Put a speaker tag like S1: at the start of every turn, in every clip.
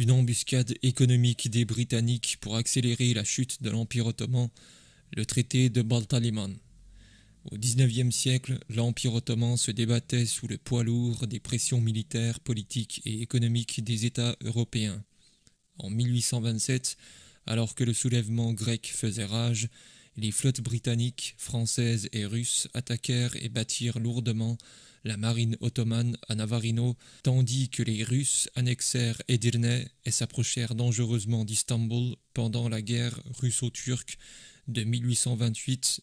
S1: Une embuscade économique des Britanniques pour accélérer la chute de l'Empire ottoman, le traité de Baltaliman. Au XIXe siècle, l'Empire ottoman se débattait sous le poids lourd des pressions militaires, politiques et économiques des États européens. En 1827, alors que le soulèvement grec faisait rage, les flottes britanniques, françaises et russes attaquèrent et battirent lourdement la marine ottomane à Navarino, tandis que les Russes annexèrent Edirne et s'approchèrent dangereusement d'Istanbul pendant la guerre russo-turque de 1828-29.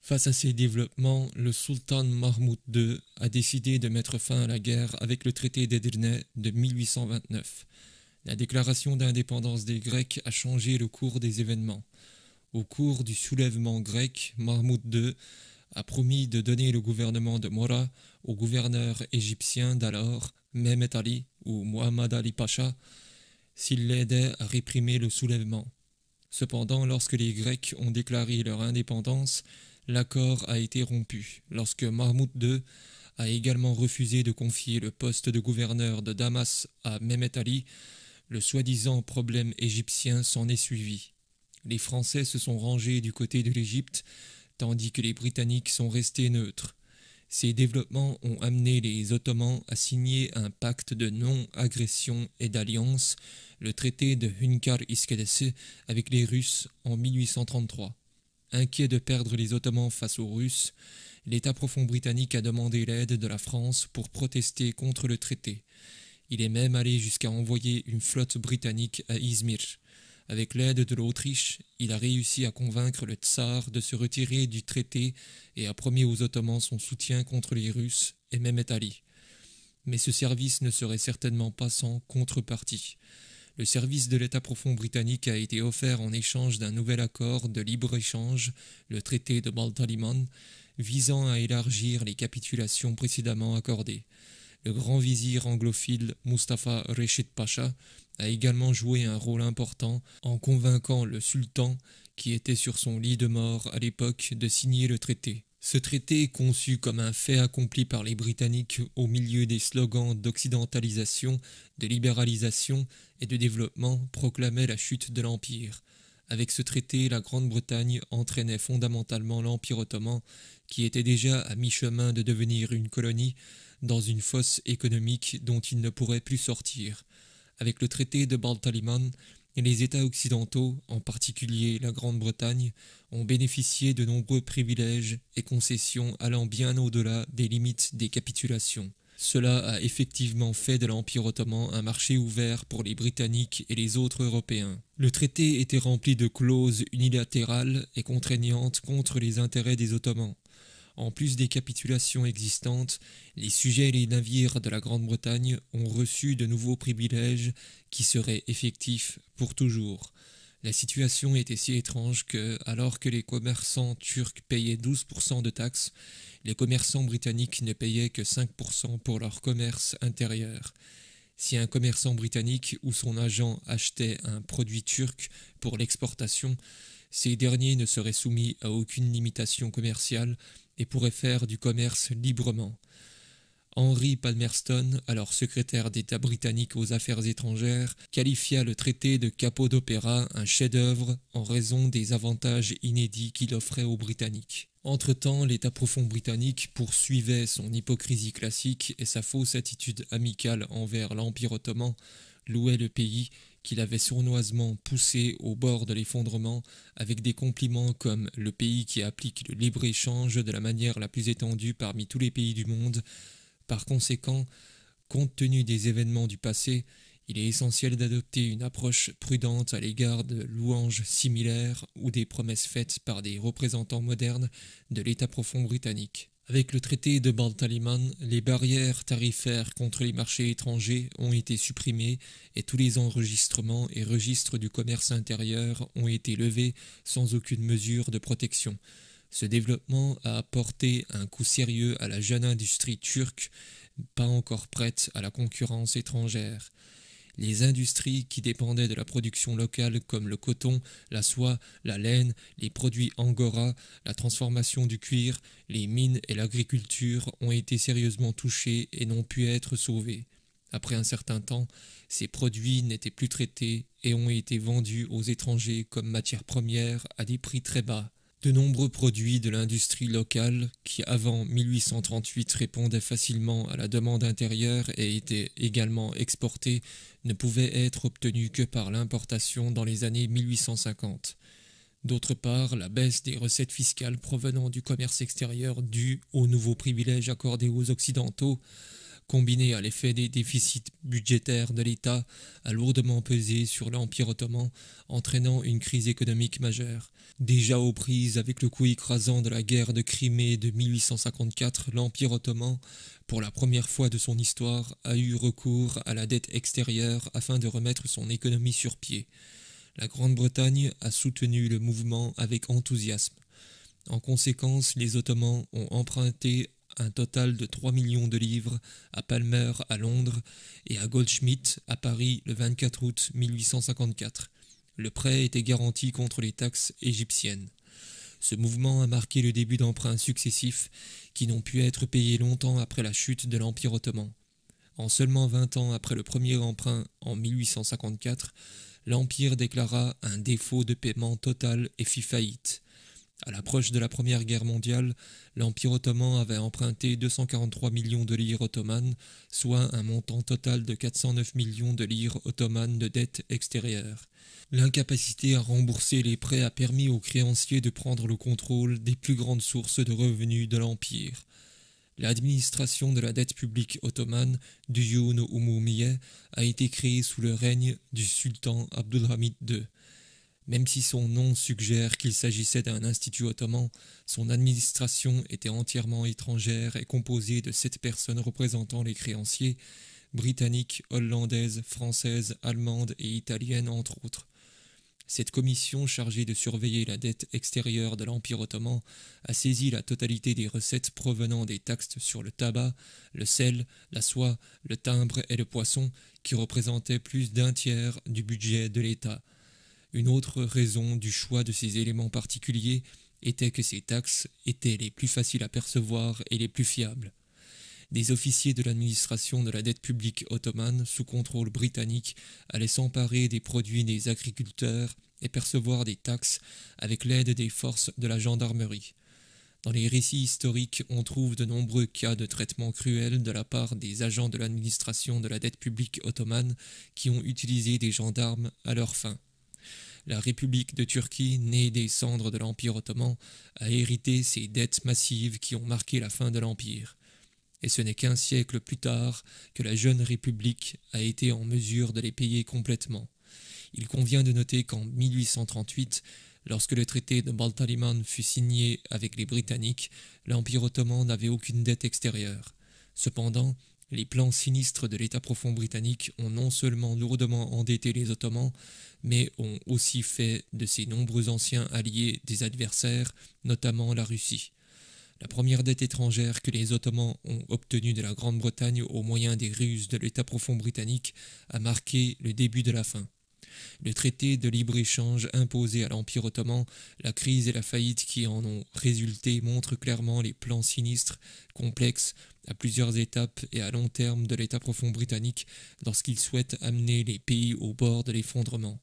S1: Face à ces développements, le sultan Mahmoud II a décidé de mettre fin à la guerre avec le traité d'Edirne de 1829. La déclaration d'indépendance des Grecs a changé le cours des événements. Au cours du soulèvement grec, Mahmoud II a promis de donner le gouvernement de Mora au gouverneur égyptien d'alors, Mehmet Ali ou Muhammad Ali Pacha, s'il l'aidait à réprimer le soulèvement. Cependant, lorsque les Grecs ont déclaré leur indépendance, l'accord a été rompu, lorsque Mahmoud II a également refusé de confier le poste de gouverneur de Damas à Mehmet Ali, le soi-disant problème égyptien s'en est suivi. Les Français se sont rangés du côté de l'Égypte, tandis que les Britanniques sont restés neutres. Ces développements ont amené les Ottomans à signer un pacte de non-agression et d'alliance, le traité de hunkar İskelesi, avec les Russes en 1833. Inquiet de perdre les Ottomans face aux Russes, l'État profond britannique a demandé l'aide de la France pour protester contre le traité. Il est même allé jusqu'à envoyer une flotte britannique à Izmir. Avec l'aide de l'Autriche, il a réussi à convaincre le tsar de se retirer du traité et a promis aux Ottomans son soutien contre les Russes et même l'Italie. Mais ce service ne serait certainement pas sans contrepartie. Le service de l'État profond britannique a été offert en échange d'un nouvel accord de libre-échange, le traité de Baltaliman, visant à élargir les capitulations précédemment accordées. Le grand vizir anglophile Mustapha Reshid Pacha a également joué un rôle important en convainquant le sultan, qui était sur son lit de mort à l'époque, de signer le traité. Ce traité conçu comme un fait accompli par les Britanniques au milieu des slogans d'occidentalisation, de libéralisation et de développement proclamait la chute de l'Empire. Avec ce traité, la Grande-Bretagne entraînait fondamentalement l'Empire ottoman, qui était déjà à mi-chemin de devenir une colonie, dans une fosse économique dont ils ne pourraient plus sortir. Avec le traité de Baltaliman, les États occidentaux, en particulier la Grande-Bretagne, ont bénéficié de nombreux privilèges et concessions allant bien au-delà des limites des capitulations. Cela a effectivement fait de l'Empire ottoman un marché ouvert pour les Britanniques et les autres Européens. Le traité était rempli de clauses unilatérales et contraignantes contre les intérêts des Ottomans. En plus des capitulations existantes, les sujets et les navires de la Grande-Bretagne ont reçu de nouveaux privilèges qui seraient effectifs pour toujours. La situation était si étrange que, alors que les commerçants turcs payaient 12% de taxes, les commerçants britanniques ne payaient que 5% pour leur commerce intérieur. Si un commerçant britannique ou son agent achetait un produit turc pour l'exportation, ces derniers ne seraient soumis à aucune limitation commerciale et pourrait faire du commerce librement. Henry Palmerston, alors secrétaire d'État britannique aux Affaires étrangères, qualifia le traité de capot d'opéra un chef-d'œuvre en raison des avantages inédits qu'il offrait aux Britanniques. Entre-temps, l'État profond britannique poursuivait son hypocrisie classique et sa fausse attitude amicale envers l'Empire ottoman, louait le pays qu'il avait sournoisement poussé au bord de l'effondrement avec des compliments comme le pays qui applique le libre-échange de la manière la plus étendue parmi tous les pays du monde. Par conséquent, compte tenu des événements du passé, il est essentiel d'adopter une approche prudente à l'égard de louanges similaires ou des promesses faites par des représentants modernes de l'État profond britannique. Avec le traité de Baltaliman, les barrières tarifaires contre les marchés étrangers ont été supprimées et tous les enregistrements et registres du commerce intérieur ont été levés sans aucune mesure de protection. Ce développement a apporté un coup sérieux à la jeune industrie turque, pas encore prête à la concurrence étrangère les industries qui dépendaient de la production locale comme le coton, la soie, la laine, les produits angora, la transformation du cuir, les mines et l'agriculture ont été sérieusement touchées et n'ont pu être sauvées. Après un certain temps, ces produits n'étaient plus traités et ont été vendus aux étrangers comme matière première à des prix très bas. De nombreux produits de l'industrie locale, qui avant 1838 répondaient facilement à la demande intérieure et étaient également exportés, ne pouvaient être obtenus que par l'importation dans les années 1850. D'autre part, la baisse des recettes fiscales provenant du commerce extérieur due aux nouveaux privilèges accordés aux Occidentaux combiné à hein, l'effet des déficits budgétaires de l'État, a lourdement pesé sur l'Empire ottoman, entraînant une crise économique majeure. Déjà aux prises avec le coup écrasant de la guerre de Crimée de 1854, l'Empire ottoman, pour la première fois de son histoire, a eu recours à la dette extérieure afin de remettre son économie sur pied. La Grande-Bretagne a soutenu le mouvement avec enthousiasme. En conséquence, les Ottomans ont emprunté un total de 3 millions de livres à Palmer à Londres et à Goldschmidt à Paris le 24 août 1854. Le prêt était garanti contre les taxes égyptiennes. Ce mouvement a marqué le début d'emprunts successifs qui n'ont pu être payés longtemps après la chute de l'Empire ottoman. En seulement 20 ans après le premier emprunt en 1854, l'Empire déclara un défaut de paiement total et fit faillite. À l'approche de la Première Guerre mondiale, l'Empire ottoman avait emprunté 243 millions de lires ottomanes, soit un montant total de 409 millions de lires ottomanes de dettes extérieures. L'incapacité à rembourser les prêts a permis aux créanciers de prendre le contrôle des plus grandes sources de revenus de l'Empire. L'administration de la dette publique ottomane du Youn Umumiye a été créée sous le règne du sultan Abdulhamid II. Même si son nom suggère qu'il s'agissait d'un institut ottoman, son administration était entièrement étrangère et composée de sept personnes représentant les créanciers, britanniques, hollandaises, françaises, allemandes et italiennes entre autres. Cette commission chargée de surveiller la dette extérieure de l'Empire ottoman a saisi la totalité des recettes provenant des taxes sur le tabac, le sel, la soie, le timbre et le poisson, qui représentaient plus d'un tiers du budget de l'État. Une autre raison du choix de ces éléments particuliers était que ces taxes étaient les plus faciles à percevoir et les plus fiables. Des officiers de l'administration de la dette publique ottomane sous contrôle britannique allaient s'emparer des produits des agriculteurs et percevoir des taxes avec l'aide des forces de la gendarmerie. Dans les récits historiques, on trouve de nombreux cas de traitement cruel de la part des agents de l'administration de la dette publique ottomane qui ont utilisé des gendarmes à leur fin la République de Turquie, née des cendres de l'Empire ottoman, a hérité ces dettes massives qui ont marqué la fin de l'Empire. Et ce n'est qu'un siècle plus tard que la jeune République a été en mesure de les payer complètement. Il convient de noter qu'en 1838, lorsque le traité de Baltaliman fut signé avec les Britanniques, l'Empire ottoman n'avait aucune dette extérieure. Cependant, les plans sinistres de l'État profond britannique ont non seulement lourdement endetté les Ottomans, mais ont aussi fait de ses nombreux anciens alliés des adversaires, notamment la Russie. La première dette étrangère que les Ottomans ont obtenue de la Grande-Bretagne au moyen des ruses de l'État profond britannique a marqué le début de la fin le traité de libre-échange imposé à l'Empire ottoman, la crise et la faillite qui en ont résulté montrent clairement les plans sinistres, complexes, à plusieurs étapes et à long terme de l'État profond britannique lorsqu'il souhaite amener les pays au bord de l'effondrement.